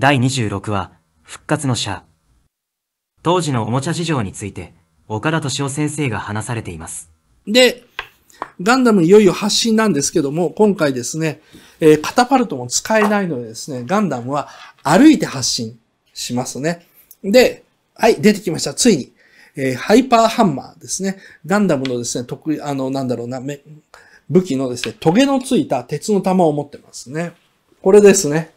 第26話、復活の社。当時のおもちゃ事情について、岡田敏夫先生が話されています。で、ガンダムいよいよ発信なんですけども、今回ですね、えー、カタパルトも使えないのでですね、ガンダムは歩いて発信しますね。で、はい、出てきました。ついに。えー、ハイパーハンマーですね。ガンダムのですね、得意、あの、なんだろうな、め武器のですね、トゲのついた鉄の玉を持ってますね。これですね。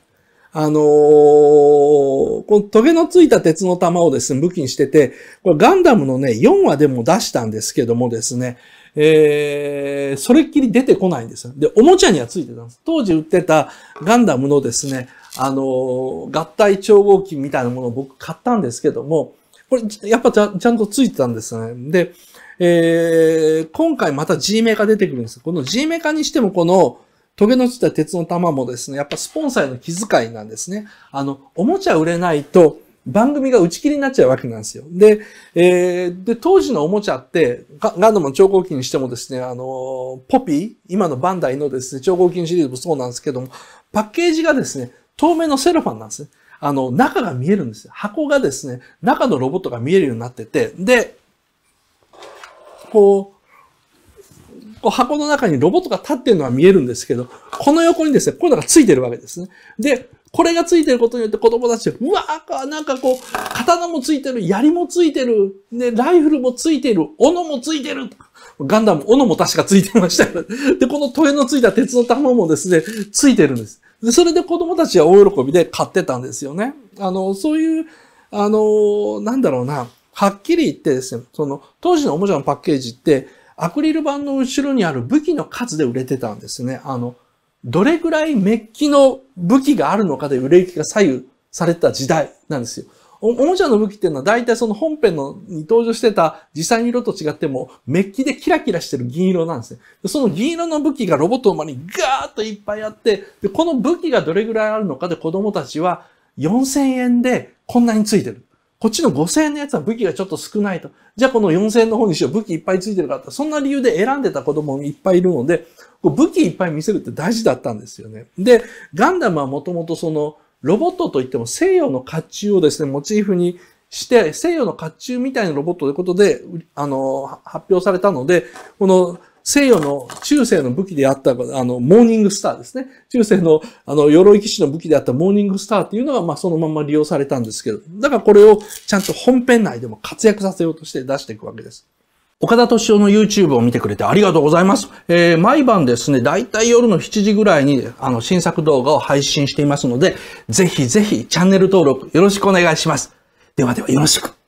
あのー、このトゲのついた鉄の玉をですね、武器にしてて、これガンダムのね、4話でも出したんですけどもですね、えー、それっきり出てこないんですよ。で、おもちゃにはついてたんです。当時売ってたガンダムのですね、あのー、合体超合金みたいなものを僕買ったんですけども、これ、やっぱちゃんとついてたんですね。で、えー、今回また G メーカー出てくるんです。この G メーカーにしてもこの、ゲのついた鉄の玉もですね、やっぱスポンサーへの気遣いなんですね。あの、おもちゃ売れないと、番組が打ち切りになっちゃうわけなんですよ。で、えー、で、当時のおもちゃって、ガンダムの超合金にしてもですね、あの、ポピー、今のバンダイのですね、超合金シリーズもそうなんですけども、パッケージがですね、透明のセロファンなんですね。あの、中が見えるんですよ。箱がですね、中のロボットが見えるようになってて、で、こう、こう箱の中にロボットが立ってるのは見えるんですけど、この横にですね、こういうのがついてるわけですね。で、これがついてることによって子供たちが、うわーなんかこう、刀もついてる、槍もついてる、ね、ライフルもついてる、斧もついてる。ガンダム、斧も確かついてましたよ。で、このトエのついた鉄の玉もですね、ついてるんです。で、それで子供たちは大喜びで買ってたんですよね。あの、そういう、あの、なんだろうな、はっきり言ってですね、その、当時のおもちゃのパッケージって、アクリル板の後ろにある武器の数で売れてたんですね。あの、どれぐらいメッキの武器があるのかで売れ行きが左右された時代なんですよ。おもちゃの武器っていうのは大体その本編のに登場してた実際の色と違ってもメッキでキラキラしてる銀色なんですね。その銀色の武器がロボットの間にガーッといっぱいあって、でこの武器がどれぐらいあるのかで子供たちは4000円でこんなについてる。こっちの5000円のやつは武器がちょっと少ないと。じゃあこの4000円の方にしよう。武器いっぱいついてるからって、そんな理由で選んでた子供もいっぱいいるので、武器いっぱい見せるって大事だったんですよね。で、ガンダムはもともとその、ロボットといっても西洋の甲冑をですね、モチーフにして、西洋の甲冑みたいなロボットということで、あの、発表されたので、この西洋の中世の武器であった、あの、モーニングスターですね。中世の、あの、鎧騎士の武器であったモーニングスターっていうのが、まあ、そのまま利用されたんですけど、だからこれをちゃんと本編内でも活躍させようとして出していくわけです。岡田敏夫の YouTube を見てくれてありがとうございます。えー、毎晩ですね、だいたい夜の7時ぐらいに、あの、新作動画を配信していますので、ぜひぜひチャンネル登録よろしくお願いします。ではではよろしく。